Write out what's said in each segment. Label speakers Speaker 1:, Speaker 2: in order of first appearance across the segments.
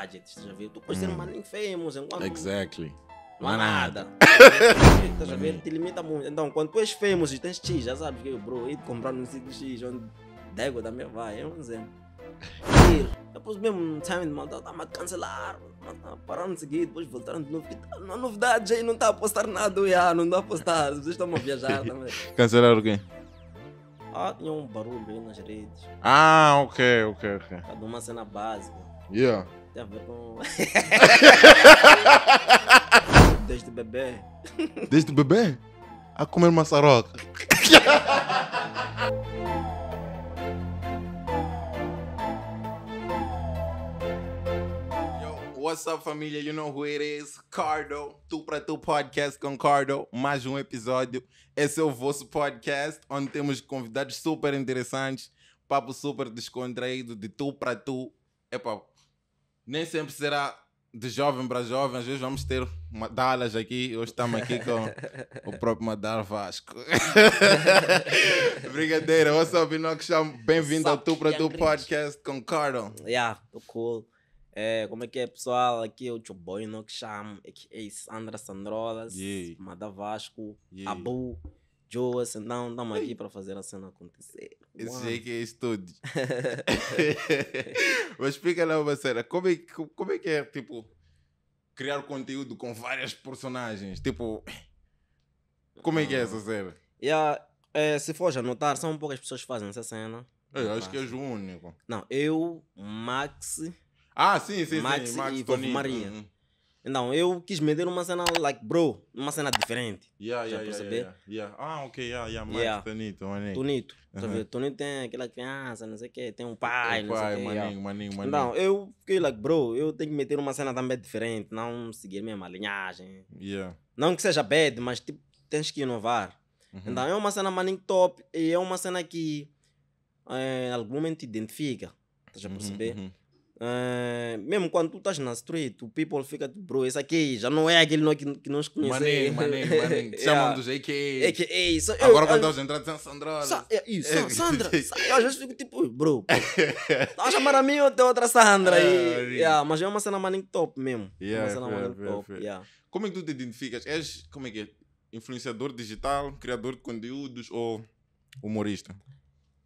Speaker 1: budget, estás a ver? Tu depois ser um man famous, enquanto. Exactly. Não há é nada. Estás a ver? Te limita muito. Então, quando tu és famous e tens X, já sabes que eu, bro, ir comprar no sítio X, onde dego da minha vai, é um exemplo. Ir. Depois mesmo, time de maldade, tá-me a cancelar. Pararam de seguir, depois voltaram de novo. Não há tá novidade aí, não está a postar nada, já, ah, não está a postar. Vocês estão a viajar também.
Speaker 2: o quem?
Speaker 1: Ah, tinha um barulho aí nas redes.
Speaker 2: Ah, ok, ok, ok.
Speaker 1: Cada uma cena básica. Yeah. Desde bebê.
Speaker 2: Desde bebê? A comer maçaroca. What's up, família? You know who it is. Cardo, tu pra tu podcast com Cardo. Mais um episódio. Esse é o vosso podcast, onde temos convidados super interessantes. Papo super descontraído de tu pra tu. É papo nem sempre será de jovem para jovem, às vezes vamos ter Madalas aqui, hoje estamos aqui com o próprio Madal Vasco. Brincadeira, what's up, Bem-vindo ao Tu Para Tu Podcast com Cardo.
Speaker 1: Yeah, tô cool. É, como é que é, pessoal? Aqui é o Chuboy Inoxam, a.k.a. Sandra Sandrolas, yeah. Madal Vasco, yeah. Abu. Joe, assim, não, estamos aqui para fazer a cena acontecer. Esse é que é estúdio.
Speaker 2: Mas explica lá uma cena, como é, como é que é, tipo, criar conteúdo com várias personagens? Tipo,
Speaker 1: como é que é ah. essa cena? Yeah, é, se for já notar, são poucas pessoas que fazem essa cena. Eu acho que és o único. Não, eu, Max... Ah, sim, sim, Max sim. Max e Tony. Maria. Uhum. Então, eu quis meter uma cena, like, bro, uma cena diferente.
Speaker 2: Yeah, já yeah, perceber? Yeah, yeah,
Speaker 1: yeah. Ah, ok, yeah, yeah, mais yeah.
Speaker 2: Tonito, maninho. Tonito. Uhum. -huh.
Speaker 1: Tonito tem aquela criança, não sei o quê, tem um pai, o não pai, sei o quê. Maninho, yeah.
Speaker 2: maninho, maninho. Então,
Speaker 1: eu fiquei, like, bro, eu tenho que meter uma cena também diferente, não seguir a mesma linhagem. Yeah. Não que seja bad, mas, tipo, tens que inovar. Uh uhum. -huh. Então, é uma cena, maninho, top, e é uma cena que é, algum momento identifica, estás a uhum, perceber? Uh uhum. -huh. Uh, mesmo quando tu estás na street, o people fica, tipo, bro, esse aqui já não é aquele não, que, que nós conhecemos. Mané, mané, mané. Te chamam dos AKA. AKA. So, Agora quando estás a entrar, dizem Sandra. Sa é, isso, é, Sandra. eu às vezes fico tipo, bro, estás a chamar a mim ou tem outra Sandra? aí ah, yeah. mas é uma cena maning top mesmo. É yeah, uma cena fair, fair, top. Fair. Yeah.
Speaker 2: Como é que tu te identificas? És, como é que é? Influenciador digital, criador de conteúdos ou humorista?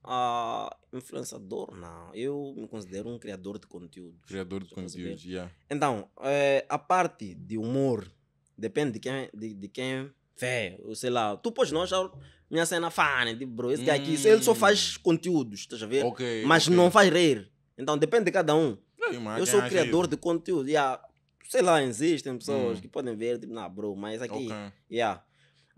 Speaker 1: uh, influenciador, não. Eu me considero um criador de conteúdo.
Speaker 2: Criador de conteúdo, yeah.
Speaker 1: Então, eh, a parte de humor depende de quem, de, de quem vê. sei lá, tu podes não achar minha cena fã, tipo, bro, esse hum. aqui, ele só hum. faz conteúdos, estás a ver? Okay, Mas okay. não faz rir. Então, depende de cada um. eu sou criador de conteúdo, yeah. Sei lá, existem pessoas hum. que podem ver, tipo, na bro, mas aqui, okay. yeah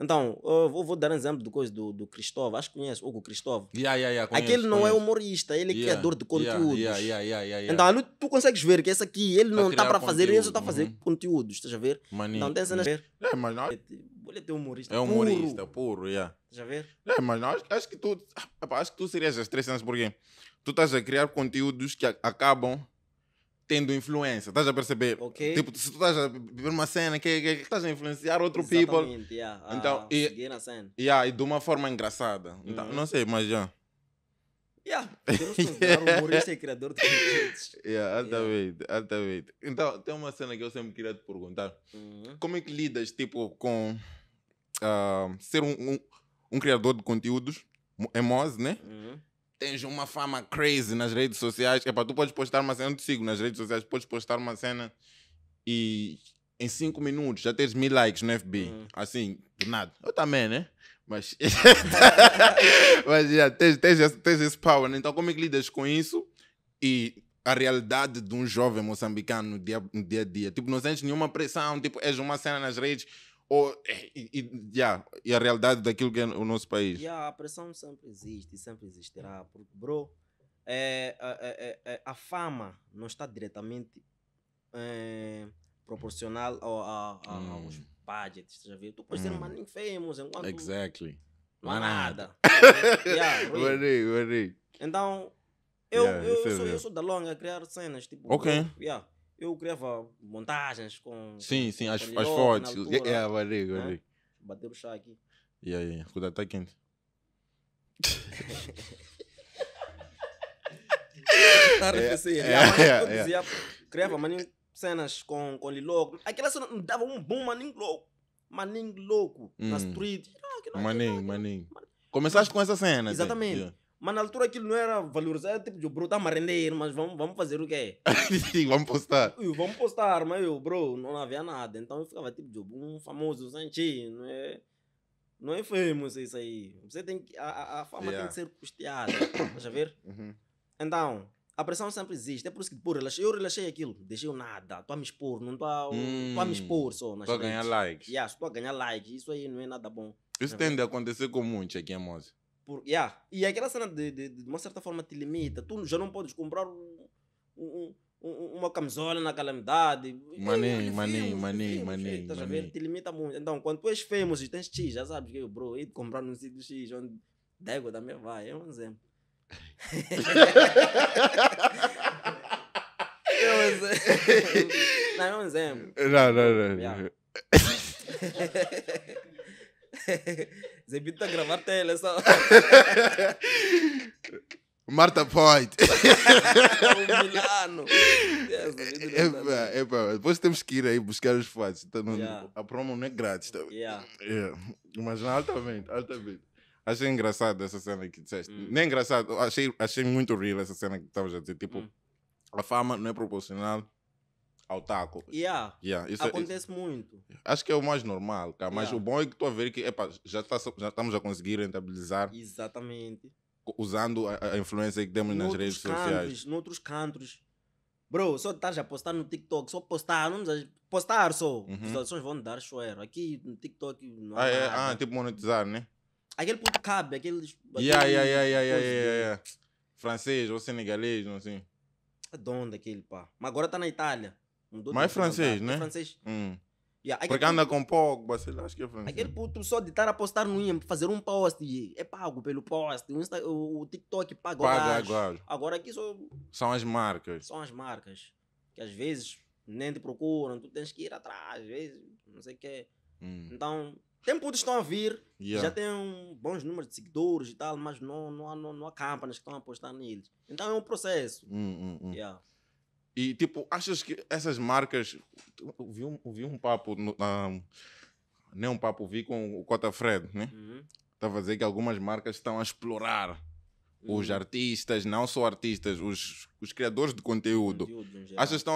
Speaker 1: então, eu vou, dar um exemplo do coisa do, do Cristóvão. Acho que conhece Hugo Cristóvão.
Speaker 2: Yeah, yeah, yeah, conheço, Aquele não é conheço. é humorista, ele é, é yeah, criador de conteúdos. Yeah, yeah, yeah, yeah, Então, ali
Speaker 1: tu consegues ver que esse aqui, ele não está para fazer isso, está a fazer
Speaker 2: uhum. conteúdos, estás a ver? Uhum. Maninho. Então, tem uhum. É, mas não... Ele é, tipo, é humorista É humorista, puro, puro yeah. Já ver? É, mas acho, que tu... Acho que tu serias as três cenas, porque tu estás a criar conteúdos que acabam tendo influência. Estás a perceber? Okay. Tipo, se tu estás a ver uma cena, que, estás a influenciar outro Exatamente, people. Yeah. Ah, então, e, cena. Yeah, e de uma forma engraçada. Então, uhum. Então, não sei, mas já. Yeah. Temos que considerar humorista e criador de conteúdos. Yeah, altamente, yeah. altamente. Então, tem uma cena que eu sempre queria te perguntar. Uhum. Como é que lidas, tipo, com uh, ser um, um, um, criador de conteúdos, é Moz, né? Uhum tens uma fama crazy nas redes sociais. É para tu podes postar uma cena, eu te sigo nas redes sociais, podes postar uma cena e em 5 minutos já tens mil likes no FB. Uhum. Assim, do nada. Eu também, né? Mas, mas já, tens, tens, esse, tens esse power. Né? Então, como é que lidas com isso? E a realidade de um jovem moçambicano no dia, no dia a dia. Tipo, não sentes nenhuma pressão, tipo, és uma cena nas redes ou, é, e, e, yeah, e a realidade daquilo que é o nosso país?
Speaker 1: Yeah, a pressão sempre existe e sempre existirá. Porque, bro, é, é, é, é, a fama não está diretamente é, proporcional ao, ao, ao, hum. aos budgets. Tu podes ser hum. um famous enquanto. Exactly.
Speaker 2: Não há nada. yeah,
Speaker 1: Então, eu, yeah, eu, sou, eu sou da longa a criar cenas. Tipo, ok. Yeah eu criava montagens com. Sim, sim, com as, as fotos. É, é, valeu, valeu. Né? Bater o chá aqui.
Speaker 2: E aí, cuidado, tá quente. tá é, assim, é, é, é, dizia,
Speaker 1: criava maninho, cenas com, com Liloco. Aquela cena me dava um bom maninho louco. Maninho louco,
Speaker 2: hum. na street. maninho, maninho. Começaste com essa cena. Exatamente. Assim.
Speaker 1: Mas na altura aquilo não era valorizado, tipo, de bro, tá me render, mas vamos, vamos fazer o quê?
Speaker 2: vamos postar.
Speaker 1: Eu, vamos postar, mas eu, bro, não havia nada. Então eu ficava tipo, de um famoso Sanchi, não é? Não é famoso isso aí. Você tem que, a, a fama yeah. tem que ser custeada, deixa ver? Uhum. Então, a pressão sempre existe. É por isso que, pô, relaxei, eu relaxei aquilo. Deixei nada. Estou a me expor, não estou a, hum, a me hum, expor só. Estou a ganhar likes. Yeah, estou a ganhar likes. Isso aí não é nada bom.
Speaker 2: Isso tá tende a acontecer com muitos aqui em Mose.
Speaker 1: Por, yeah. E é aquela cena de, de, de, uma certa forma te limita. Tu já não podes comprar um, um, um, uma camisola na calamidade.
Speaker 2: money, money, money, money, Estás a ver?
Speaker 1: Te limita muito. Então, quando tu és famous e tens X, já sabes que eu, bro, ir ia comprar num sítio X onde Dego também vai. É um exemplo.
Speaker 2: é um exemplo.
Speaker 1: Não, é um exemplo.
Speaker 2: Não, não, não. Yeah. Se a gravar tela, só. Marta Point. um Milano. É, é, é, depois temos que ir aí buscar os fatos. Então, yeah. A promo não é grátis também. Tá yeah. Yeah. É, mas altamente, altamente. Achei engraçado essa cena que disseste. Mm. Nem é engraçado, achei, achei muito real essa cena que estavas a dizer. Tipo, mm. a fama não é proporcional ao taco.
Speaker 1: Yeah. yeah isso, é- Acontece é, muito.
Speaker 2: Acho que é o mais normal, cara. Mas yeah. o bom é que estou a ver que epa, já, tá, já estamos a conseguir rentabilizar. Exatamente. Usando a, a influência que temos noutros nas redes sociais.
Speaker 1: Noutros cantos. Bro, só estás a postar no TikTok, só postar, não postar só. Uhum. As ações vão dar chueiro. Aqui no TikTok não ah, é, ah,
Speaker 2: tipo monetizar, né?
Speaker 1: Aquele ponto cabe, aquele. Yeah, yeah, yeah, yeah, yeah, yeah, yeah,
Speaker 2: Francês ou senegalês, não sei. É aquele daquele, pá.
Speaker 1: Mas agora está na Itália. Um Mais francês, né? Francês.
Speaker 2: Hum. Yeah, Porque anda puto, com Pogba, sei lá, acho que é francês. Aquele
Speaker 1: puto só de estar a postar no IM, fazer um post, é pago pelo post. O, Insta, o, o TikTok paga, paga agora. Agora aqui só...
Speaker 2: São as marcas. São
Speaker 1: as marcas. Que às vezes nem te procuram, tu tens que ir atrás, às vezes, não sei o quê.
Speaker 2: Hum. Então,
Speaker 1: tem putos que estão a vir, yeah. já tem um bons números de seguidores e tal, mas não, não, há, não, não há campanhas que estão a apostar neles. Então é um processo.
Speaker 2: Hum, hum, hum. yeah. E tipo, achas que essas marcas. Ouvi um, ouvi um papo, no, nem né, um papo, vi com o Cota Fred, né? Estava uhum. Tá a dizer que algumas marcas estão a explorar uhum. os artistas, não só artistas, os, os criadores de conteúdo. conteúdo achas que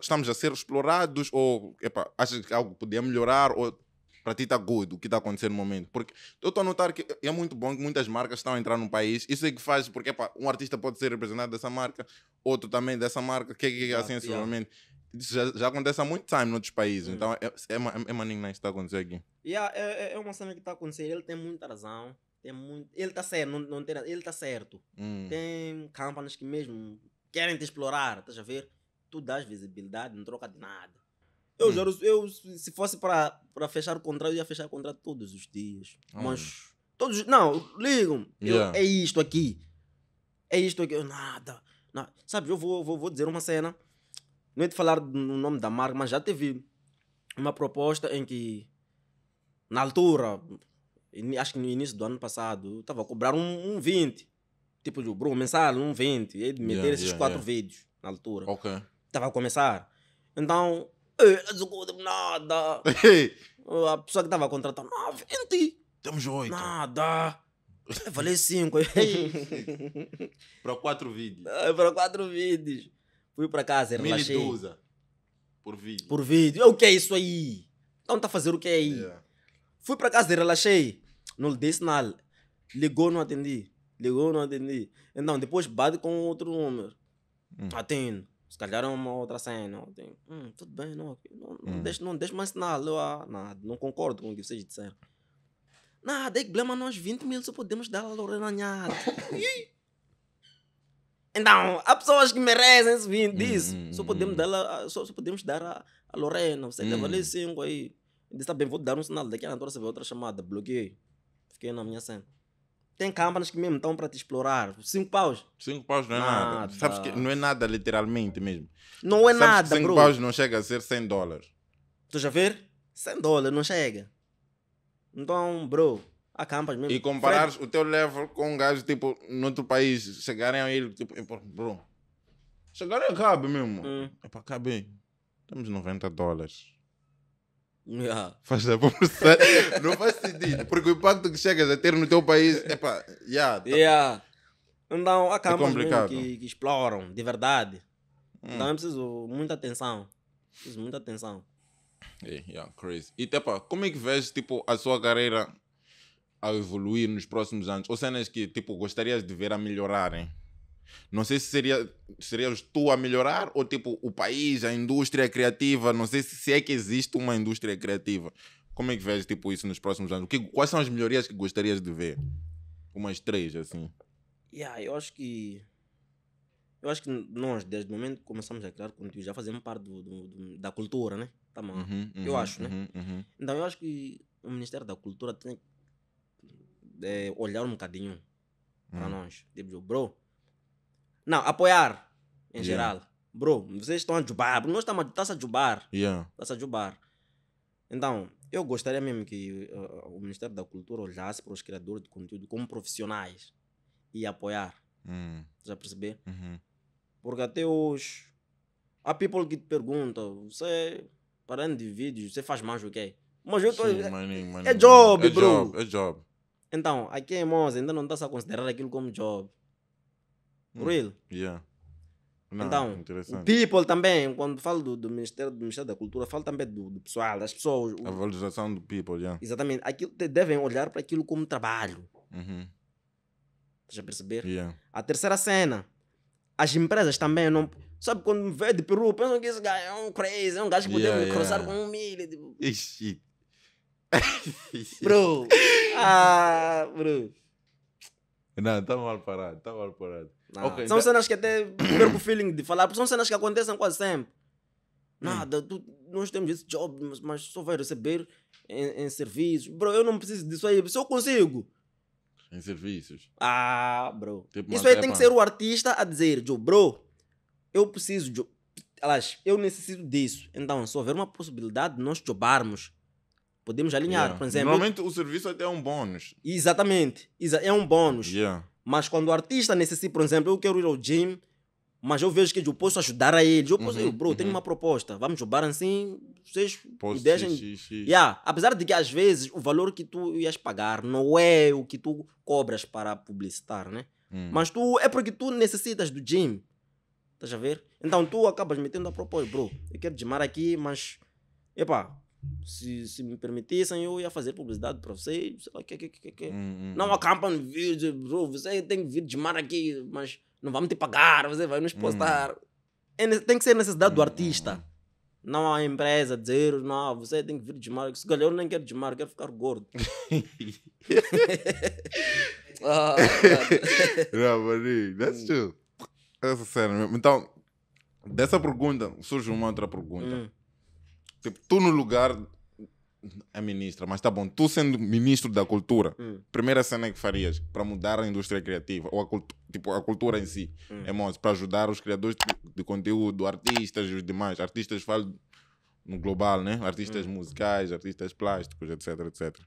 Speaker 2: estamos a ser explorados ou epa, achas que algo podia melhorar ou para ti está good o que está acontecendo no momento. Porque eu estou a notar que é muito bom que muitas marcas estão a entrar no país. Isso é que faz, porque epa, um artista pode ser representado dessa marca, outro também dessa marca, que, é, é, é assim, yeah, Yeah. Isso já, já, acontece há muito time noutros países, hum. então é, é, é, é maninho que né, está acontecendo aqui.
Speaker 1: Yeah, é, é, é uma cena que está acontecendo, ele tem muita razão. Tem muito, ele está certo, não, não tem, ele está certo. Hum. Tem campanhas que mesmo querem te explorar, estás a ver? Tu dás visibilidade, não troca de nada. Eu hum. eu, se fosse para fechar o contrato, eu ia fechar o contrato todos os dias. Hum. Mas, todos, não, ligam. Yeah. é isto aqui. É isto aqui. Nada. Não, sabe, eu vou, vou, vou dizer uma cena. Não é de falar no nome da marca, mas já teve uma proposta em que, na altura, acho que no início do ano passado, eu estava a cobrar um, um 20. Tipo, o Bruno mensal, um 20. E meter yeah, esses yeah, quatro yeah. vídeos na altura. Ok. Estava a começar. Então, eh, nada. a pessoa que estava a contratar, não, 20. Temos oito. Nada. Eu falei cinco. para quatro vídeos. Ah, para quatro vídeos. Fui para casa, relaxei. 1200 por vídeo. Por vídeo. O que é isso aí? Então tá a fazer o que é aí? Yeah. É. Fui para casa, relaxei. Não lhe dei sinal. Ligou, não atendi. Ligou, não atendi. Então, depois bate com outro número. Hum. Atendo. Se calhar é uma outra senha. Não, hum, tudo bem, não. Não, hum. não hum. não deixo mais sinal. Eu, ah, nada, não concordo com o que vocês disseram. Nada, é problema nós 20 mil só podemos dar a Lorena Nhato. então, há pessoas que merecem esse 20 hum, disso. Hum, só, hum, podemos hum. dar a, só, só podemos dar a, a Lorena. Você é hum. valer 5 aí. Disse, tá bem, vou dar um sinal. Daqui a hora você vê outra chamada. Bloqueei. Fiquei na minha cena. Tem câmaras que mesmo estão para te explorar. 5
Speaker 2: paus. 5 paus não é nada. nada. Sabes que não é nada, literalmente mesmo. Não é Sabes nada, que cinco bro. paus não chega a ser 100 dólares. Tu já ver? 100 dólares não chega.
Speaker 1: Então, bro, acampas mesmo. E comparares
Speaker 2: o teu level com um gajo, tipo, noutro país, chegarem a ele, tipo, é bro, chegarem cabe mesmo. Hum. É para caber Temos 90 dólares. Yeah. Faz a não faz sentido. Porque o impacto que chegas a ter no teu país é pá. já tá yeah.
Speaker 1: Então há campos é que, que, exploram de verdade. Então, hum. Então é preciso muita atenção.
Speaker 2: Preciso muita atenção. É, yeah, crazy. E tipo, como é que vês tipo, a sua carreira a evoluir nos próximos anos? Ou cenas que tipo, gostarias de ver a melhorarem? Não sei se seria, serias tu a melhorar ou tipo o país, a indústria criativa. Não sei se, se é que existe uma indústria criativa. Como é que vês tipo, isso nos próximos anos? Que, quais são as melhorias que gostarias de ver? Umas três, assim.
Speaker 1: Yeah, eu acho que. Eu acho que nós, desde o momento que começamos a criar conteúdo, já fazemos parte do, do, do, da cultura, né? tá mal. Uhum, eu uhum, acho, né? Uhum, uhum, então eu acho que o Ministério da Cultura tem que é, olhar um bocadinho para uhum. nós. Tipo, bro. Não, apoiar em yeah. geral. Bro, vocês estão a jubar. Nós estamos a, a jubar. a jubar. Então, eu gostaria mesmo que uh, uh, o Ministério da Cultura olhasse para os criadores de conteúdo como profissionais e apoiar. Já hum. perceber? Porque até hoje há people que te perguntam, você para de vídeos, você faz mais o quê? Mas eu tô. Sim, é, maninho, maninho, é job, é bro. Job, é job. Então, aqui em Monza ainda não está a considerar aquilo como job.
Speaker 2: Hum, Real? Yeah. Não, então, o
Speaker 1: people também, quando falo do, do, Ministério, do Ministério da Cultura, falo também do, do pessoal, das pessoas. O, a valorização
Speaker 2: do people, yeah.
Speaker 1: Exatamente. Aquilo, devem olhar para aquilo como trabalho. Uhum. Já perceber? Yeah. A terceira cena. As empresas também não. Sabe, quando me vê de peru, pensam que esse gajo é um crazy, é um gajo que yeah, podemos yeah. cruzar com um milho.
Speaker 2: Tipo. Ixi.
Speaker 1: bro. Ah, bro.
Speaker 2: Não, tá mal parado, tá mal parado. Não, okay, são então... cenas
Speaker 1: que até perco o feeling de falar, porque são cenas que acontecem quase sempre. Nada, hum. tu, nós temos esse job, mas, mas só vai receber em, em, serviços. Bro, eu não preciso disso aí, se eu consigo.
Speaker 2: Em serviços?
Speaker 1: Ah, bro. Tipo, Isso aí é tem que ser o artista a dizer, Joe, bro, eu preciso de. eu necessito disso. Então, se houver uma possibilidade de nós jobarmos, podemos alinhar, yeah. por exemplo. Normalmente
Speaker 2: o serviço até é um bônus.
Speaker 1: Exatamente. É um bônus. Yeah. Mas quando o artista necessita, por exemplo, eu quero ir ao gym, mas eu vejo que tipo, eu posso ajudar a eles. Eu posso, uhum, eu, bro, uhum. tenho uma proposta, vamos jogar assim, vocês posso me deixem. Xixi,
Speaker 2: xixi. Yeah.
Speaker 1: Apesar de que às vezes o valor que tu ias pagar não é o que tu cobras para publicitar, né? Hum. Mas tu é porque tu necessitas do gym. Estás a ver? Então tu acabas metendo a propósito, bro. Eu quero desmar aqui, mas. Epá, se, se me permitissem, eu ia fazer publicidade para vocês. Sei lá, que, que, que, que. Hum, hum, não hum. acampa no vídeo, bro. Você tem que vir desmar aqui, mas não vamos te pagar, você vai nos hum. postar. Hum. É, tem que ser necessidade do artista. Não a empresa dizer, não, você tem que vir de mar. Se calhar eu nem quero de mar, quero ficar gordo.
Speaker 2: oh, não, mas that's é true. Essa cena mesmo. Então, dessa pergunta surge uma outra pergunta. Hum. Tipo, tu no lugar é ministra, mas tá bom, tu sendo ministro da cultura, hum. primeira cena que farias para mudar a indústria criativa, ou a, cultu tipo, a cultura em si, hum. é moço, para ajudar os criadores de conteúdo, artistas e os demais. Artistas falo no global, né? Artistas hum. musicais, artistas plásticos, etc, etc.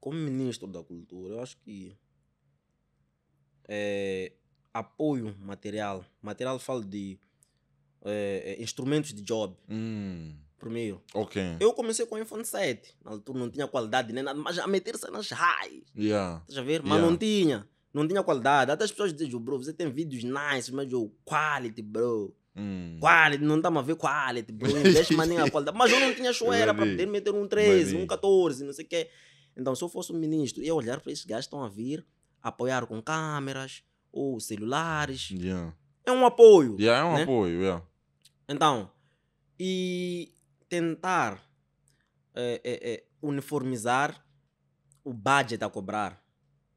Speaker 1: Como ministro da cultura, eu acho que é, apoio material. Material, falo de é, instrumentos de job. Hum. Primeiro. Ok. Eu comecei com o iPhone 7. Na altura não tinha qualidade nem nada, mas tá a meter cenas high. Yeah. ver? Mas yeah. não tinha. Não tinha qualidade. Até as pessoas dizem, bro, você tem vídeos nice, mas o quality, bro. Hum. Quality, não dá a ver quality, bro. Investe mais nem a qualidade. Mas eu não tinha choeira para poder meter um 13, um 14, não sei o quê. Então, se eu fosse um ministro, ia olhar para esses gajos que estão a vir, apoiar com câmeras, ou celulares. Yeah. É um apoio. Yeah, é um né?
Speaker 2: apoio, yeah.
Speaker 1: Então, e tentar é, é, uniformizar o budget a cobrar.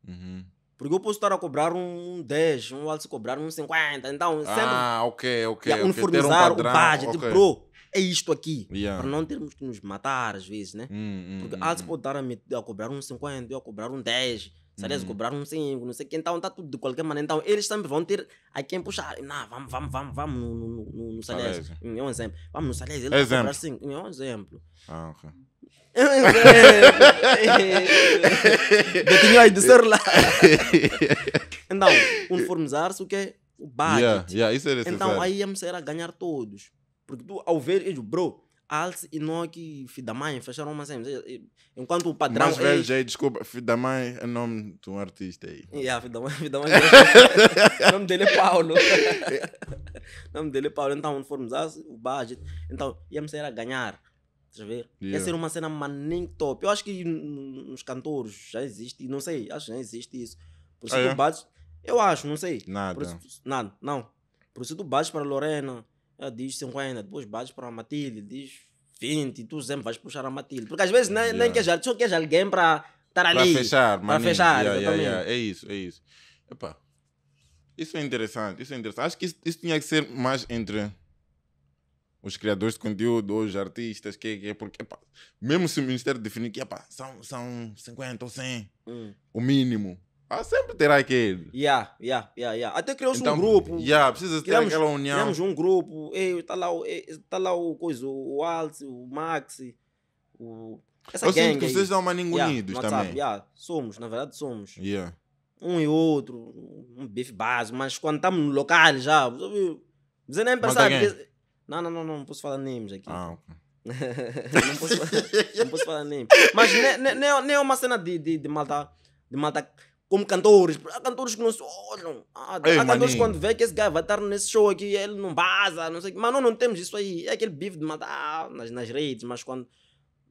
Speaker 1: Uhum. Porque eu posso estar a cobrar um 10, um alto cobrar um 50, então sempre... Ah, ok, ok. Yeah, okay. uniformizar um padrão, o budget, tipo, okay. bro, é isto aqui. Yeah. Para não termos que nos matar às vezes, né? Mm, Porque hum, mm, alto mm. pode estar a, a cobrar um 50, eu a cobrar um 10, se aliás cobraram um 5, não sei o que, então está tudo de qualquer maneira. Então eles sempre vão ter a quem puxar. Não, vamos, vamos, vamos, vamos no, no, no, no Salés. É um exemplo. Vamos no Salés, ele exemplo. vai 5. É um exemplo. Ah, ok. É um exemplo. de ser lá. então, uniformizar-se o que o budget. Yeah, yeah, isso é então aí ia me ser a ganhar todos. Porque tu, ao ver, eu digo, bro, Alce e Noki, filho da mãe, fecharam uma cena. Enquanto o padrão. Mas velho,
Speaker 2: é... desculpa, filho da mãe é nome de um artista aí. Yeah, filho da
Speaker 1: o nome dele é Paulo. o nome dele é Paulo. Então, formos o budget. Então, íamos sair a ganhar. Estás ser ver? Yeah. uma cena manem top. Eu acho que nos cantores já existe, não sei, acho que já existe isso. Por isso ah, do é? budget, eu acho, não sei. Nada. Isso, nada, não. Por isso do budget para Lorena ela diz 50, depois bates para a Matilde, diz 20, tu sempre vais puxar a Matilde. Porque às vezes nem, yeah. nem queres, só queres alguém para estar ali. Para fechar, Para fechar, yeah, yeah, yeah,
Speaker 2: É isso, é isso. Epa, isso é interessante, isso é interessante. Acho que isso, isso tinha que ser mais entre os criadores de conteúdo, os artistas, que, que porque epa, mesmo se o Ministério definir que epa, são, são 50 ou 100, hum. o mínimo, ah, sempre terá aquele. Yeah,
Speaker 1: yeah, yeah, yeah. Até então, criamos então, um grupo. Yeah, precisa criamos, ter aquela união. Criamos um grupo. Está lá, tá lá o coisa, o Alce, o Max, o. Essa Eu sinto que vocês estão maninho yeah, unidos WhatsApp, também. Yeah, somos, na verdade somos. Yeah. Um e outro, um bife básico, mas quando estamos no local já, você nem percebe. Não, não, não, não posso falar names aqui. Ah, ok. não, posso, não posso falar names. Mas nem, nem, nem é uma cena de, de, de malta. De malta como cantores. Há cantores que não se olham. Ah, há, Ei, há cantores quando vê que esse gajo vai estar nesse show aqui, ele não vaza, não sei o que. Mas nós não temos isso aí. É aquele bife de matar nas, nas redes, mas quando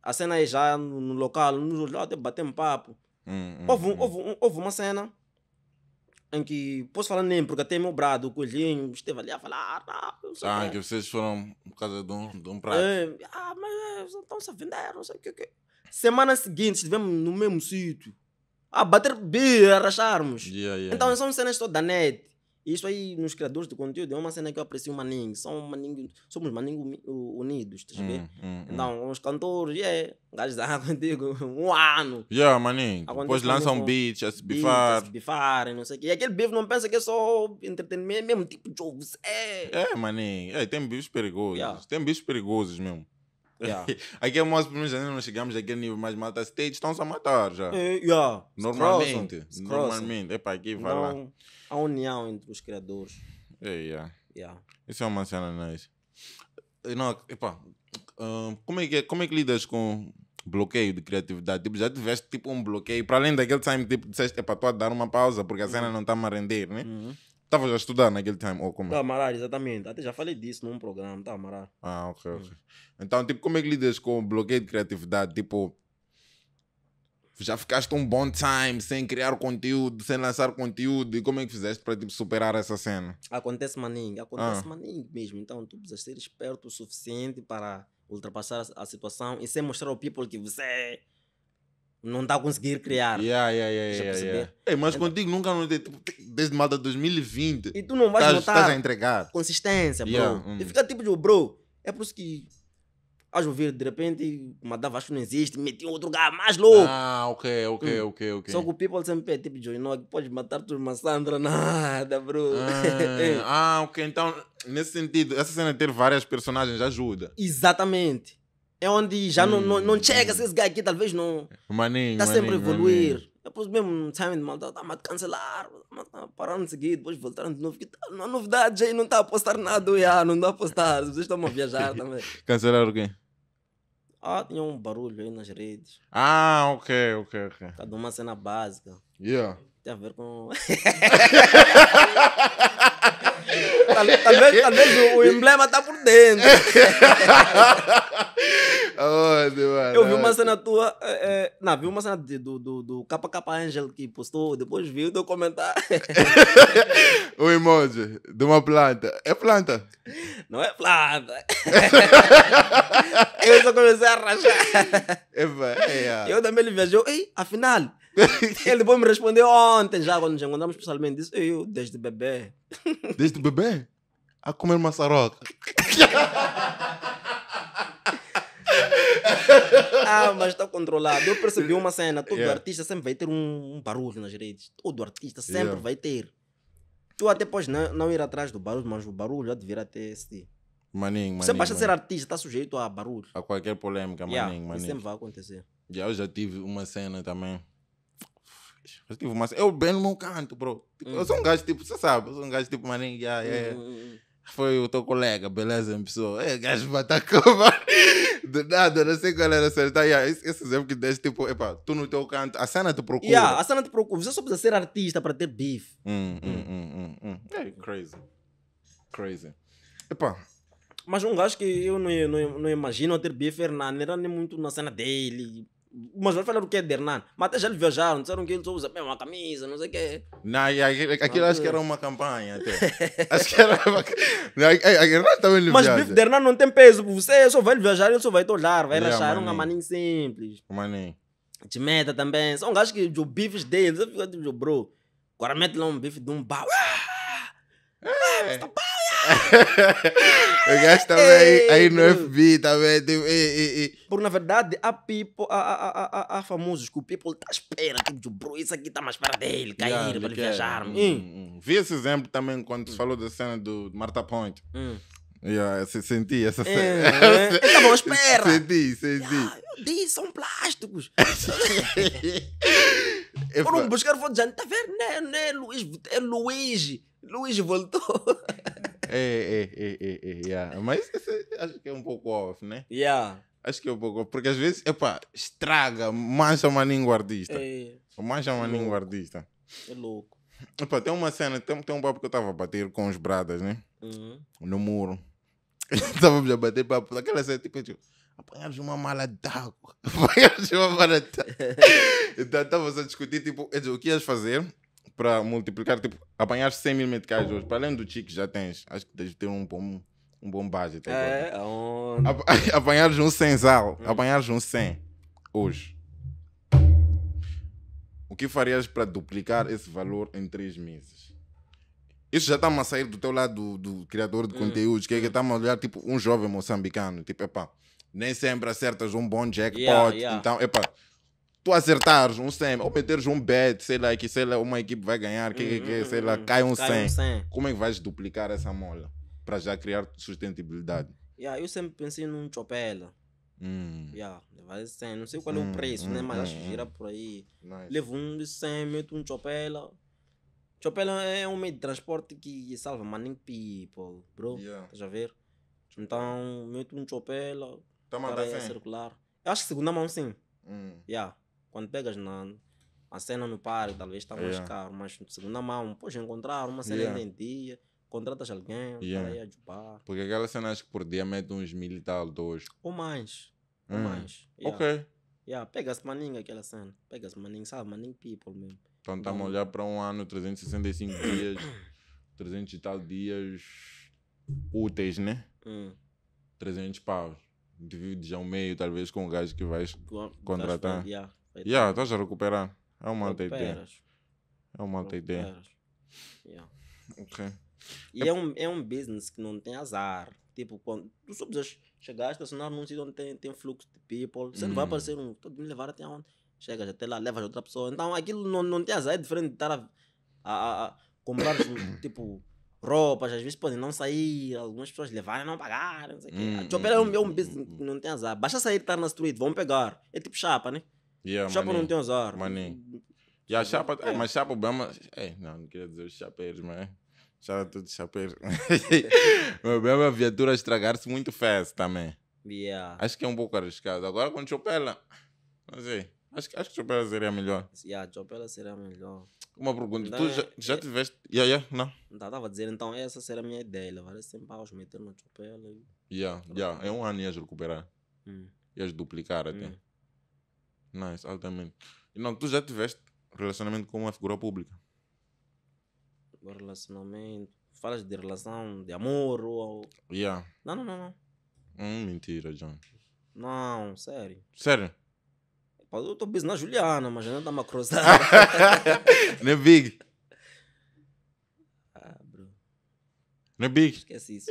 Speaker 1: a cena é já no, no local, nos lá até batemos papo.
Speaker 2: Hum, houve, hum, houve,
Speaker 1: hum. houve uma cena em que posso falar nem, porque até meu brado, o coelhinho, esteve ali a falar. Tá, ah, ah que
Speaker 2: vocês foram por causa de um, de um prato. É,
Speaker 1: ah, mas é, estão-se a vender, não sei o que.
Speaker 2: Semana seguinte,
Speaker 1: estivemos no mesmo sítio a bater birra, racharmos. Yeah, yeah, então, yeah. são cenas toda da net. Isso aí, nos criadores de conteúdo, é uma cena que eu aprecio maninho. São maninho somos maninho unidos, estás a ver? Hum, hum, hum. então, os cantores, yeah, gajos ah, contigo, um ano. Yeah, maninho. Depois lançam um beat, a se bifar. Beat, bifar, não sei o quê. E aquele bife não pensa que é só entretenimento, mesmo tipo de jogos. É,
Speaker 2: é maninho. É, tem bifes perigosos. Tem bifes perigosos mesmo. Yeah. Aqui é mais, nosso primeiro ainda não chegamos àquele nível mais matar stage, estão-se a matar já. É, yeah. Normalmente. Normalmente. É para aqui, vai lá.
Speaker 1: Há união entre os criadores. É, yeah. yeah.
Speaker 2: Isso é uma cena nice. Não, epa, uh, hum, como, é que, é, como é que lidas com bloqueio de criatividade? Tipo, já tiveste tipo um bloqueio, para além daquele time, tipo, disseste, é para tu dar uma pausa, porque a cena uhum. não está a render, né? Uhum. Estava a estudar naquele time ou como? Tá,
Speaker 1: Marar, exatamente. Até já falei disso num programa, tá, Marar.
Speaker 2: Ah, ok, hum. ok. Então, tipo, como é que lidas com o bloqueio de criatividade? Tipo, já ficaste um bom time sem criar conteúdo, sem lançar conteúdo. E como é que fizeste para tipo, superar essa cena?
Speaker 1: Acontece maninho, acontece ah. maninho mesmo. Então, tu precisas ser esperto o suficiente para ultrapassar a situação e sem mostrar ao people que você é não está a conseguir criar. Yeah, yeah, yeah, yeah, Ei, mas então,
Speaker 2: contigo nunca não tipo, desde mal de 2020. E tu não vais tás, a entregar. consistência, bro. Yeah, E fica
Speaker 1: tipo, de, bro, é por isso que às ouvir de repente mandava acho que não existe, meti outro lugar mais louco. Ah, ok, ok, hum. ok, ok. Só que o people sempre é tipo, de Nog, pode matar tu uma Sandra, nada, bro.
Speaker 2: Ah, ah, ok, então nesse sentido, essa cena de ter várias personagens ajuda.
Speaker 1: Exatamente é onde já hum. não, não, não hum. chega se esse gajo aqui talvez não.
Speaker 2: Maninho. Está sempre a evoluir. Maninho.
Speaker 1: Depois mesmo, time de malta, está-me a cancelar, tá, tá, parando de seguir, depois voltaram de novo. Que tá, não há novidades aí, não está a postar nada, já, ah, não dá a postar. vocês estão a viajar também.
Speaker 2: o quê?
Speaker 1: Ah, tinha um barulho aí nas redes.
Speaker 2: Ah, ok, ok, ok. Está
Speaker 1: de uma cena básica. Yeah. Tem a ver com.
Speaker 2: talvez, talvez o, emblema tá por dentro. eu vi uma cena tua.
Speaker 1: É, é, não, vi uma cena de, do, do, do KK Angel que postou, depois vi o teu comentário.
Speaker 2: o emoji de uma planta. É planta?
Speaker 1: Não é planta. eu só comecei a rachar. É, Eu também ele viajou, ei, afinal. ele depois me respondeu ontem, já quando nos encontramos pessoalmente, disse, eu, desde bebê,
Speaker 2: Desde bebê? A comer maçaroca.
Speaker 1: ah, mas está controlado. Eu percebi uma cena. Todo yeah. artista sempre vai ter um, um, barulho nas redes. Todo artista sempre yeah. vai ter. Tu até podes não, não, ir atrás do barulho, mas o barulho já deverá ter esse.
Speaker 2: Maninho, maninho. Você basta ser artista, está sujeito a barulho. A qualquer polêmica, maninho, yeah, maninho. Isso sempre vai acontecer. Já, eu já tive uma cena também cenas. Mas, tipo, mas eu bem no meu canto, bro. Tipo, uhum. Eu sou um uhum. gajo, tipo, você sabe, eu sou um gajo, tipo, maninho, ah, é. uhum, uhum. Foi o teu colega, beleza, em pessoa. É, gajo batacova. Tá Do nada, não sei qual era a cena. Tá, yeah, esse, esse exemplo que deste, tipo, epa, tu no teu canto, a cena te procura. Yeah, a cena te procura. Você só precisa ser
Speaker 1: artista para ter beef.
Speaker 2: Hum hum, hum, hum, hum, hum. É, crazy. Crazy. Epa,
Speaker 1: mas um gajo que eu não, não, não imagino ter beef Hernani era nem muito na cena dele. Mas falar o que é Dernan, Mas até já lhe viajaram, disseram que ele só usa bem uma camisa, não sei o quê.
Speaker 2: Não, aquilo acho que era uma campanha até. acho que era uma. Hernan também lhe Mas o bife Dernan
Speaker 1: não tem peso. Você só vai viajar, ele só vai te olhar, vai é achar é uma maninha simples. Maninha. Te meta também. São gajos que os bifes deles, eu fico tipo, bro, agora mete lá um bife de um pau. Ah! É. Ah, o gajo também aí no FB, também. Tá tipo, ei, Porque na verdade há, people, há, há, há, há famosos que o people está à espera, tipo, bro, isso aqui está mais para dele, cair, yeah, para ele é, viajar. Hum,
Speaker 2: hum. Vi esse exemplo também quando hum. falou da cena do Marta Point. Hum. Yeah, senti essa é, cena. É, é. Estavam à espera. Senti, senti. Yeah, eu disse, são plásticos.
Speaker 1: Foram buscar, o jantar, tá vendo? Não é, não é Luiz é Luís. Luís voltou.
Speaker 2: É é, é, é, é, yeah. Mas esse, acho que é um pouco off, né? Yeah. Acho que é um pouco off, porque às vezes, epá, estraga, mancha uma língua artista. É. Mancha uma língua artista. É louco. Epá, tem uma cena, tem, tem um papo que eu estava a bater com os bradas, né? Uhum. No muro. Estávamos a bater papo, aquela cena, tipo, tipo uma mala d'água. Apanhamos uma mala d'água. então estávamos a discutir, tipo, o que ias fazer para multiplicar, tipo, apanhar 100 mil meticais hoje, para além do chique já tens, acho que tens de ter um bom, um bom budget. Tá é, aonde? É a, apanhares um 100 sal, hum. apanhares um 100 hoje. O que farias para duplicar esse valor em 3 meses? Isso já está-me a sair do teu lado do, do criador de hum. conteúdos, que é que está-me hum. a olhar tipo um jovem moçambicano, tipo, epá, nem sempre acertas um bom jackpot, yeah, yeah. então, epá tu acertares um 100 ou meteres um bet, sei lá, que sei lá, uma equipe vai ganhar, que, que, que uhum. sei lá, cai um, cai 100. um 100. Como é que vais duplicar essa mola para já criar sustentabilidade?
Speaker 1: Yeah, eu sempre pensei num chopela. Hum. Yeah, não sei qual é o hum, preço, hum, né? mas hum, acho que hum, gira hum. por aí. Nice. Levo um de 100, meto um chopela. Chopela é um meio de transporte que salva money people, bro. Yeah. Estás a ver? Então, meto um chopela. Tá mandando circular. Eu acho que segunda mão sim. Hum. Yeah. Quando pegas na, a cena no parque, talvez está mais yeah. caro, mas segunda mão, podes encontrar uma cena yeah. em dia, contratas alguém, yeah. para ir ajudar.
Speaker 2: Porque aquelas cenas que por dia mete uns mil e tal, dois. Ou mais. Hum. Ou mais. Yeah. Ok.
Speaker 1: Yeah, pega-se maninho aquela cena. Pega-se maninho, sabe? Maninho people mesmo. Então estamos tá a olhar
Speaker 2: para um ano, 365 dias, 300 e tal dias úteis, né? Hum. 300 paus. Divide já meio, talvez, com o gajo que vais contratar. Yeah. Então já, yeah, estás a recuperar. É uma alta ideia. É uma alta ideia. Yeah. Ok.
Speaker 1: E é, é, um, é um business que não tem azar. Tipo, quando tu soubes as, a estacionar num sítio onde tem, tem fluxo de people, você hum. não vai uhum. aparecer um. Todo me levar até onde? Chegas até lá, levas outra pessoa. Então aquilo não, não tem azar, é diferente de estar a, a, a comprar, tipo, roupas, às vezes podem não sair, algumas pessoas levarem não pagarem, não sei o hum, quê. hum, é, um, é um uhum, business uhum. que não tem azar. Basta sair, estar tá na street, vão pegar. É tipo chapa, né?
Speaker 2: Yeah, chapa maninho. não tem azar. Né? Maninho. E a chapa, é. mas chapa, mas, é, não, não queria dizer os chapeiros, mas chapa tudo chapeiro. meu bem, a viatura estragar-se muito fast também. Yeah. Acho que é um pouco arriscado. Agora com Chopela, não sei. Acho, acho que Chopela seria melhor.
Speaker 1: Yeah, Chopela seria melhor.
Speaker 2: Uma pergunta, então, tu é, já, é já tiveste. Yeah, yeah,
Speaker 1: não. Tá, estava a dizer, então essa seria a minha ideia. Levar sempre paus, meter no Chopela. E...
Speaker 2: Yeah, yeah. É um ano ias recuperar. Hum. Ias duplicar até. Hum. Nice, altamente. Não, tu já tiveste relacionamento com uma figura pública?
Speaker 1: relacionamento. Falas de relação de amor ou. Yeah. Não, não, não, não.
Speaker 2: Hum, mentira, John.
Speaker 1: Não, sério. Sério? Eu tô busy na Juliana, mas já não dá uma cruzada.
Speaker 2: Nem Big. Ah, bro. Não é Big? Esquece isso.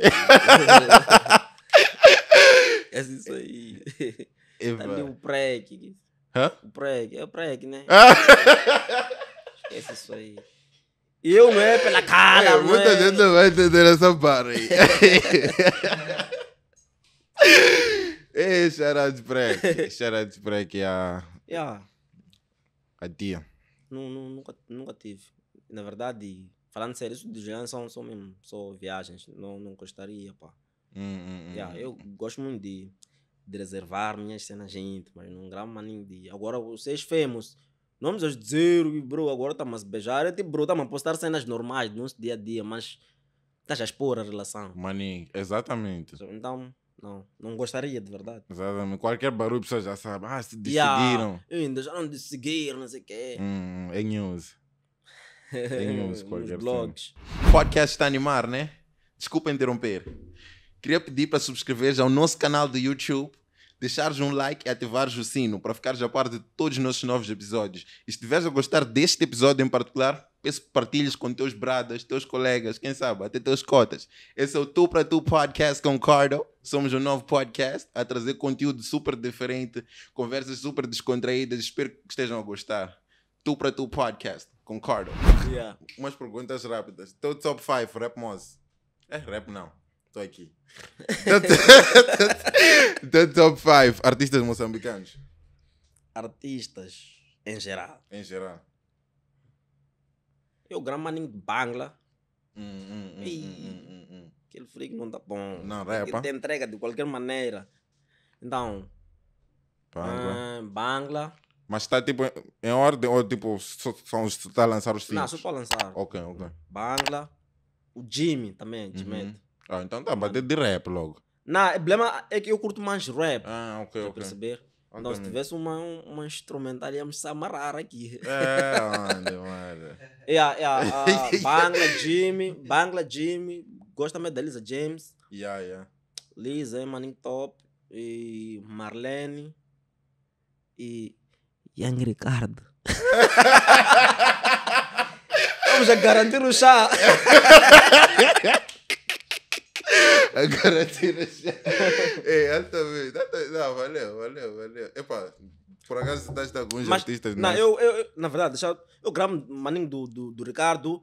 Speaker 1: Esquece isso aí. Eba. Tá ali o pré, aqui. Hã? O preg, é o preg, né? Ah. Esquece isso aí.
Speaker 2: Eu não é pela cara, é, Muita é... gente não vai entender essa barra aí. Ei, de preg. Shout preg a... Yeah. A tia.
Speaker 1: Não, não, nunca, nunca tive. Na verdade, falando sério, isso de Jean são, são mesmo só viagens. Não, não gostaria, pá.
Speaker 2: Hum, hum, yeah, hum, hum. Eu
Speaker 1: hum. gosto muito de de reservar minhas cenas gente, num não gravo mais dia. Agora vocês femos. Nomes aos dizer, bro, agora tá a beijar. É tipo, bro, tá a postar cenas normais do nosso dia a dia, mas estás a expor a relação.
Speaker 2: Maninho, exatamente.
Speaker 1: Então, não, não gostaria de verdade.
Speaker 2: Exatamente. Qualquer barulho a pessoa já sabe. Ah, se decidiram.
Speaker 1: ainda já não decidiram, não sei o
Speaker 2: quê. Hum, hum é news.
Speaker 1: É news, qualquer blogs.
Speaker 2: Podcast está a animar, né? Desculpa interromper. Queria pedir para subscreveres ao nosso canal do YouTube, deixares um like e ativares o sino para ficares a par de todos os nossos novos episódios. E se estiveres a gostar deste episódio em particular, peço que partilhes com teus bradas, teus colegas, quem sabe, até teus cotas. Esse é o Tu para Tu Podcast com Cardo. Somos um novo podcast a trazer conteúdo super diferente, conversas super descontraídas. Espero que estejam a gostar. Tu para Tu Podcast com Cardo. Yeah. Umas perguntas rápidas. Teu top 5 rap mose? É, rap não. Estou aqui. The top 5 artistas moçambicanos. Artistas
Speaker 1: em geral. Em geral. Eu, Grand Maninho Bangla. Hum, hum, e... Hum hum, hum, hum, hum Aquele frio não dá tá bom. Não, rapa. Ele te entrega de qualquer maneira. Então. Bangla. Ah, Bangla.
Speaker 2: Mas está tipo em ordem ou tipo são os está a lançar os filhos? Não, só para lançar. Ok, ok.
Speaker 1: Bangla. O Jimmy também, Jimmy. Uhum.
Speaker 2: Ah, então tá, é de rap logo.
Speaker 1: Não, o problema é que eu curto mais rap. Ah, ok, ok. perceber? Então se tivesse uma, uma instrumental, ia me amarrar aqui. É,
Speaker 2: mano, mano. yeah, yeah, a ah, Bangla
Speaker 1: Jimmy, Bangla Jimmy, gosta mais da Lisa James. Yeah, yeah. Lisa, Manning Top, e Marlene, e Yang Ricardo. Vamos a garantir o chá.
Speaker 2: Agora tiras. é, altamente. Não, valeu, valeu, valeu. Epá, por acaso estás de alguns Mas, artistas. Não, né? eu,
Speaker 1: eu, na verdade, deixa, eu gravo maninho do, do, do Ricardo,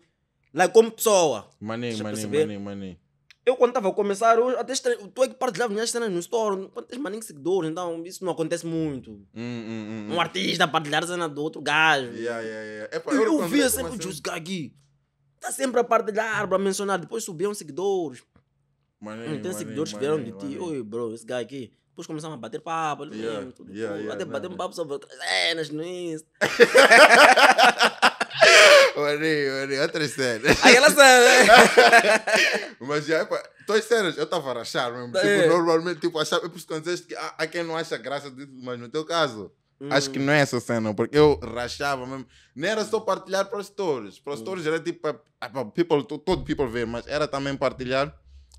Speaker 1: lá como pessoa.
Speaker 2: Maninho, maninho, maninho, maninho.
Speaker 1: Eu quando estava a começar, eu até estranho, tu é que partilhava minhas cenas no store, quando tens maninho seguidores, então isso não acontece muito. Hum,
Speaker 2: hum, hum, hum. um artista
Speaker 1: partilhar a cena do outro gajo. Yeah,
Speaker 2: yeah, yeah. Epa, eu, eu via sempre o Jus
Speaker 1: Gagui. Está sempre a partilhar, para mencionar, depois subiam seguidores. Money, hum, tem seguidores que vieram de ti, oi bro, esse guy aqui. Depois começaram a bater papo, ali yeah, tudo, yeah, yeah, até yeah, bater papo sobre outras cenas no Insta.
Speaker 2: Maninho, maninho, outras cenas. sabe. cena. Né? Mas já, epa, tuas cenas eu estava a rachar mesmo. Tá, tipo, é. normalmente, tipo, achava, é por isso que disseste que há, há quem não acha graça disso, mas no teu caso. Hum. Acho que hum. não é essa cena, porque eu rachava mesmo. Não era só partilhar para os stories. Para os hum. stories hum. era tipo para people, todo people ver, mas era também partilhar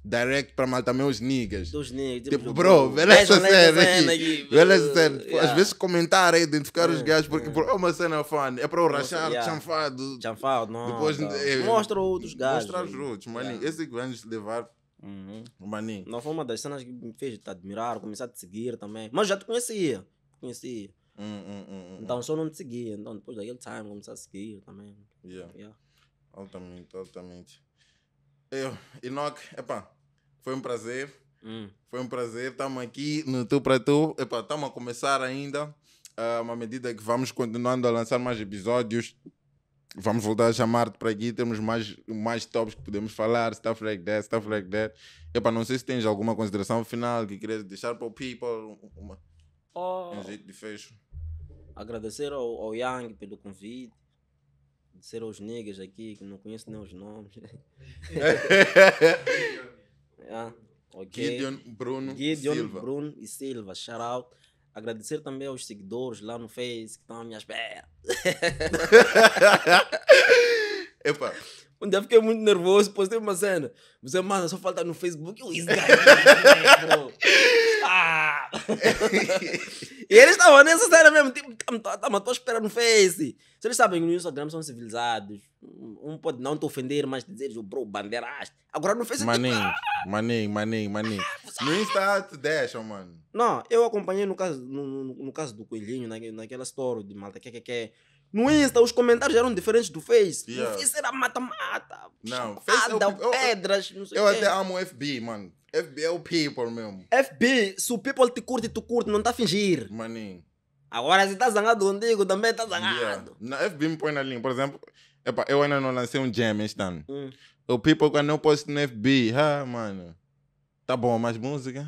Speaker 2: direct para mal também os niggas. Dos niggas. Tipo, bro, velha é essa cena aqui. Velha essa cena. Às vezes comentar aí, identificar os é, gajos, porque é. é uma cena fã. É para o rachar,
Speaker 1: chanfado. Chanfado, não. Depois, Mostra outros gajos. Mostra os outros, maninho. Esse que vai nos levar Uhum. Maninho. Não foi uma das cenas que me fez te admirar, começar a te seguir também. Mas já te conhecia. Conhecia. Hum, hum, hum, hum, hum. então só não te
Speaker 2: seguia. Então depois daquele time começar a seguir também. Yeah. yeah. Altamente, altamente. Eu, Enoch, epá, foi um prazer. Hum. Foi um prazer. Estamos aqui no Tu para Tu. estamos a começar ainda. Ah, uma medida que vamos continuando a lançar mais episódios. Vamos voltar a chamar-te para aqui. Temos mais, mais tops que podemos falar. Stuff like that, stuff like that. Epá, não sei se tens alguma consideração final que queres deixar para o people. Uma, oh. Um jeito de fecho. Agradecer ao,
Speaker 1: ao Yang pelo convite ser os negros aqui, que não conheço nem os nomes. ah, okay. Gideon, Bruno, Gideon, Silva. Bruno e Silva, shout out. Agradecer também aos seguidores lá no Face que estão à minha espera. Epa. Um dia fiquei muito nervoso, postei uma cena. Você, mano, só falta no Facebook. o isso, e eles estavam nessa cena mesmo, tipo, estou tá, tá, tá, esperando no Face. Se eles sabem que no Instagram são civilizados, um pode não te ofender, mas dizer, bro, bandeiraste.
Speaker 2: Agora no Face... É maninho, tipo, ah, maninho, maninho, maninho. Ah, no
Speaker 1: Insta te deixam, mano. Não, eu acompanhei no caso, no, no, no caso do Coelhinho, naquela, naquela story de malta, que que que... No Insta, os comentários eram diferentes do Face. Yeah. Face era mata-mata. Não, Face, é eu, eu, pedras, não sei Eu até amo o FB, mano. FB é o people mesmo. FB,
Speaker 2: se o people te curte, tu curte, não tá a fingir. Maninho. Agora se tá zangado contigo, também tá zangado. Yeah. Na FB me põe na linha, por exemplo, epa, eu ainda não lancei um jam este ano. Hum. O people quando eu posto no FB, ah, mano. Tá bom, mais música?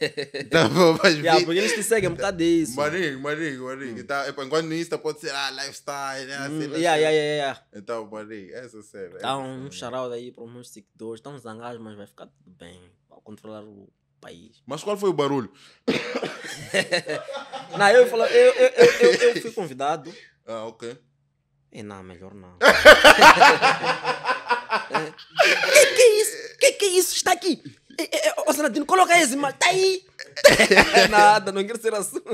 Speaker 2: tá bom, mais yeah, Porque eles te seguem é um bocado disso. Marinho, marinho, marinho. Hum. Então, enquanto no Insta tá, pode ser, ah, lifestyle, né? Hum, yeah, yeah, yeah, yeah. Então, marinho, é sério. Dá um, um shout
Speaker 1: aí para os meus seguidores. Estão zangados, mas vai ficar tudo bem controlar o país. Mas qual foi o
Speaker 2: barulho? não, eu, falo, eu, eu, eu,
Speaker 1: eu, fui convidado. Ah, ok. E não, melhor não. é. que, que é isso? Que que é isso? Está aqui! É, é, é, ô, Zanadino coloca esse mal. Tá aí! Nada, não quero ser assunto.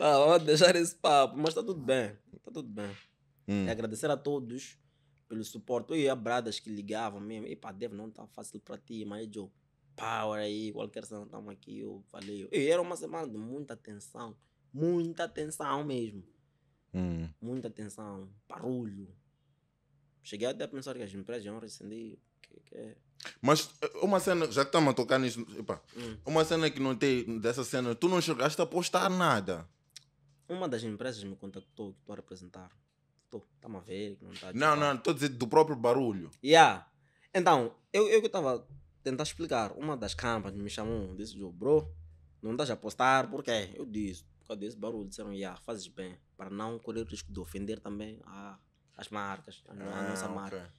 Speaker 1: ah, vou deixar esse papo, mas está tudo bem. Está tudo bem. Hum. agradecer a todos pelo suporte. Eu a bradas que ligavam mesmo. Epá, deve não tá fácil para ti, mas eu, power aí, qualquer semana estamos aqui, eu falei. E era uma semana de muita tensão, muita tensão mesmo. Hum. Muita tensão, barulho. Cheguei até a pensar que as empresas iam rescindir. Que, que é.
Speaker 2: Mas eh, uma cena, já que estamos a tocar nisso, epa, hum. uma cena que não tem dessa cena, tu não chegaste a postar nada.
Speaker 1: Uma das empresas me contactou que estou a representar. Tô, tá Maverick, não tá. Não, não, estou
Speaker 2: dizendo do próprio barulho.
Speaker 1: Yeah. Então, eu eu que estava a tentar explicar. Uma das campas me chamou, disse, bro, não estás a apostar, por quê? Eu disse, por causa desse barulho. Disseram, yeah, fazes bem, para não correr o risco de ofender também a, as marcas, a, ah, nossa okay. marca.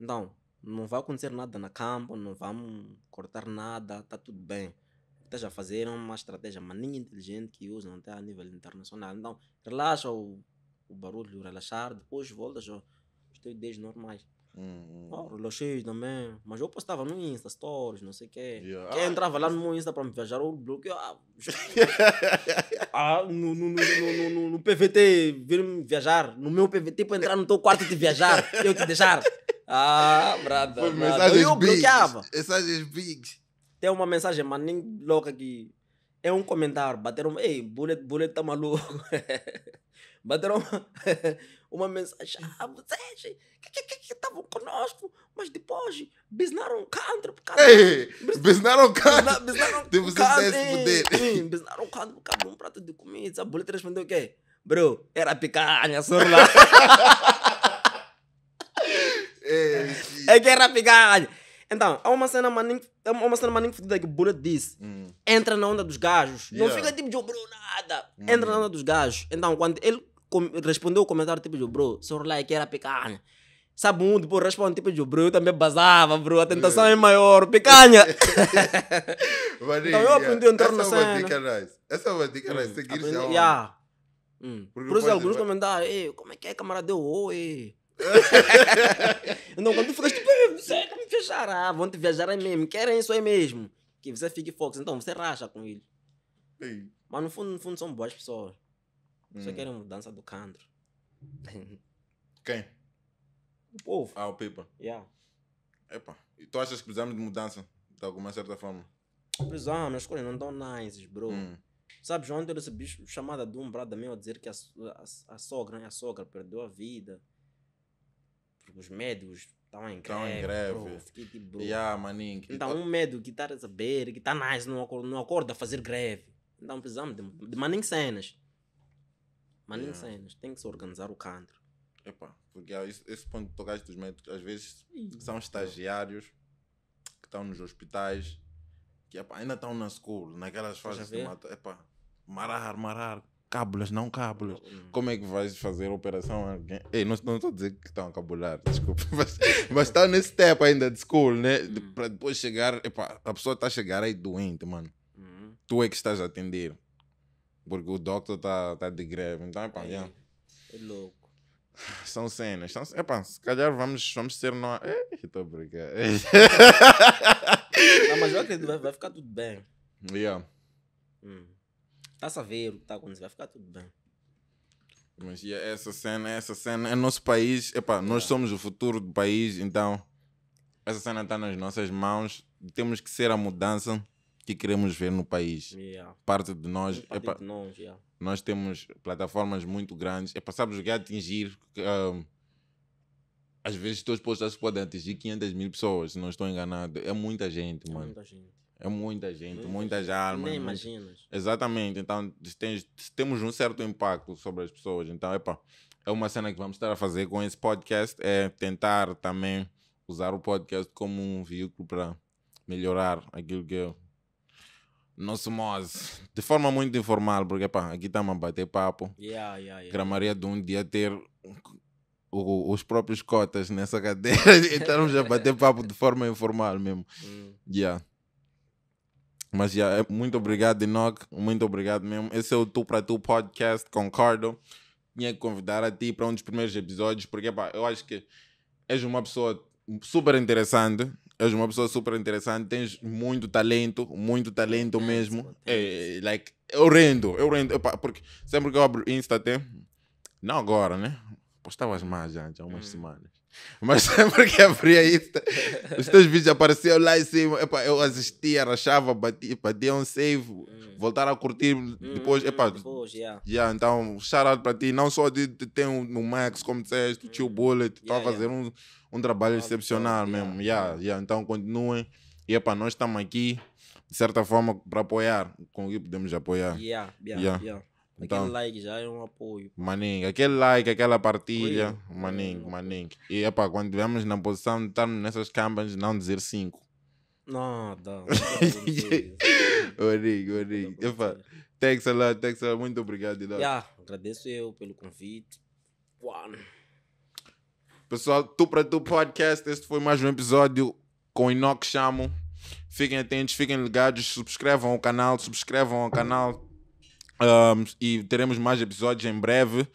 Speaker 1: Então, não vai acontecer nada na campa, não vamos cortar nada, tá tudo bem. Estás a fazer uma estratégia maninha inteligente que usam até a nível internacional. Então, relaxa o o barulho, relaxar, depois volta já estou desde normais. Hum, hum. Oh, ah, relaxei também, mas eu postava no Insta, stories, não sei o que. Yeah. Quem entrava lá no meu Insta para me viajar, eu bloqueava. Ah, ah, no, no, no, no, no, no PVT, vir-me viajar, no meu PVT, para entrar no teu quarto e te viajar, eu te deixar. Ah, brada. brada. Eu, eu bloqueava. Mensagens big. Tem uma mensagem, mas nem louca que é um comentário. Bateram, ei, Bullet, Bullet tá maluco. Bateram uma, uma mensagem. Ah, uhum. vocês que que que estavam conosco, mas depois bisnaram country por causa. Ei,
Speaker 2: bisnaram country. Bisnaram country. Bisnaram
Speaker 1: country por causa de um prato de comida. A Bullet respondeu o quê? Bro, era picanha, sorla. é que era picanha. Então, há uma cena maninho, há uma cena maninho fodida que o Bullet disse. Hum. Entra na onda dos gajos. Yeah. Não fica tipo, de bro, nada. Hum. Entra na onda dos gajos. Então, quando ele respondeu o comentário tipo, de bro, seu like era picanha. Sabe mundo, depois responde tipo, de bro, eu também basava, bro, a tentação yeah. é maior, picanha.
Speaker 2: Marinho, então eu aprendi yeah. a entrar na cena. Essa é uma dica nice. Essa é uma dica nice, seguir-se hum, Por isso alguns
Speaker 1: comentaram, como é que é, camarada, deu oi. não, quando tu falas, tipo, você me viajar, ah, vão te viajar aí mesmo, querem isso aí mesmo. Que você fique fox, então você racha com ele Ei. Mas no fundo, no fundo são boas pessoas.
Speaker 2: Hum. Só querem mudança do canto. Quem? O povo. Ah, o Pipa. Yeah. Epa, e tu achas que precisamos de mudança? De alguma certa forma?
Speaker 1: Precisamos, as coisas não estão nice, bro. Hum. Sabes, ontem eu recebi chamada de um brado meu a dizer que a, a, a sogra, né? A sogra perdeu a vida. Porque os médios estão em greve. Estão em greve. Bro. Fiquei tipo, bro. Yeah, maninho. Então, um médio que está a saber, que está nice, não acorda, não acorda a fazer greve. Então precisamos de, de maninho cenas. Maninho yeah.
Speaker 2: cenas. Tem que se organizar o canto. Epá, porque esse, é esse ponto de tocar dos médicos, às vezes são estagiários que estão nos hospitais, que ainda estão na school, naquelas fases de mato. Epá, marar, marar cábulas, não cábulas. Como é que vais fazer operação a alguém? Ei, não estou a dizer que estão tá a cabular, desculpa. Mas, está nesse step ainda de school, né? Hum. Para depois chegar. Epa, a pessoa está a chegar aí doente, mano. Hum. Tu é que estás a atender. Porque o doctor está tá de greve. Então, epa, é, yeah. é louco. São cenas. São, epá, se calhar vamos, vamos ser nós. Estou a brincar. Não, mas eu acredito que vai, vai
Speaker 1: ficar tudo bem. Yeah. Hum está a ver o tá, que está acontecendo, vai ficar tudo bem.
Speaker 2: Mas yeah, essa cena, essa cena é nosso país, epá, yeah. nós é. somos o futuro do país, então essa cena está nas nossas mãos, temos que ser a mudança que queremos ver no país. Yeah. Parte de nós, parte epa, de nós, yeah. nós temos plataformas muito grandes, é passar o que é atingir? Um, ah, às vezes teus postagens podem atingir 500 mil pessoas, se não estou enganado, é muita gente, é mano. Muita gente. É muita gente, hum, muitas armas. Nem muito... imaginas. Exatamente. Então, tens, temos um certo impacto sobre as pessoas. Então, epa, é uma cena que vamos estar a fazer com esse podcast. É tentar também usar o podcast como um veículo para melhorar aquilo que é nosso mose. De forma muito informal, porque epa, aqui estamos a bater papo. Yeah, yeah, yeah. Gramaria de um dia ter o, os próprios cotas nessa cadeira e estarmos a bater papo de forma informal mesmo. Mm. Yeah. Mas já, é muito obrigado, Inok. Muito obrigado mesmo. Esse é o Tu para Tu podcast concordo Tinha que convidar a ti para um dos primeiros episódios, porque pá, eu acho que és uma pessoa super interessante. És uma pessoa super interessante. Tens muito talento, muito talento mesmo. É, like, eu é rendo, eu é rendo. Epá, porque sempre que eu abro Insta até. Não agora, né? Postavas mais já, já há umas hum. semanas. Mas sempre que abria isso, os teus vídeos apareciam lá em cima. Epa, eu assistia, rachava, batia, batia um save, hum. voltar a curtir hum, depois. Hum, epa, depois, yeah. Yeah, então, shout out para ti. Não só de, de ter um, um Max, como disseste, o tio hum. Bullet, tá yeah, a fazer um, um trabalho ah, excepcional yeah. mesmo. Yeah, yeah. Então, continuem. E epa, nós estamos aqui, de certa forma, para apoiar. Com o que podemos apoiar. Yeah, yeah, yeah. yeah. Então, aquele like já é um apoio. Maninho, aquele like, aquela partilha, é, maninho, maninho. E é quando estivermos na posição de estarmos nessas campanhas, não dizer cinco
Speaker 1: Nada.
Speaker 2: a lot, thanks a lot. muito obrigado. Yeah,
Speaker 1: agradeço eu pelo convite. One.
Speaker 2: Pessoal, tu para tu podcast, este foi mais um episódio com Inox Chamo. Fiquem atentos, fiquem ligados, subscrevam o canal, subscrevam o canal. Um, e teremos mais episódios em breve.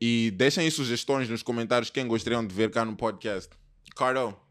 Speaker 2: E deixem aí sugestões nos comentários quem gostariam de ver cá no podcast. Cardo,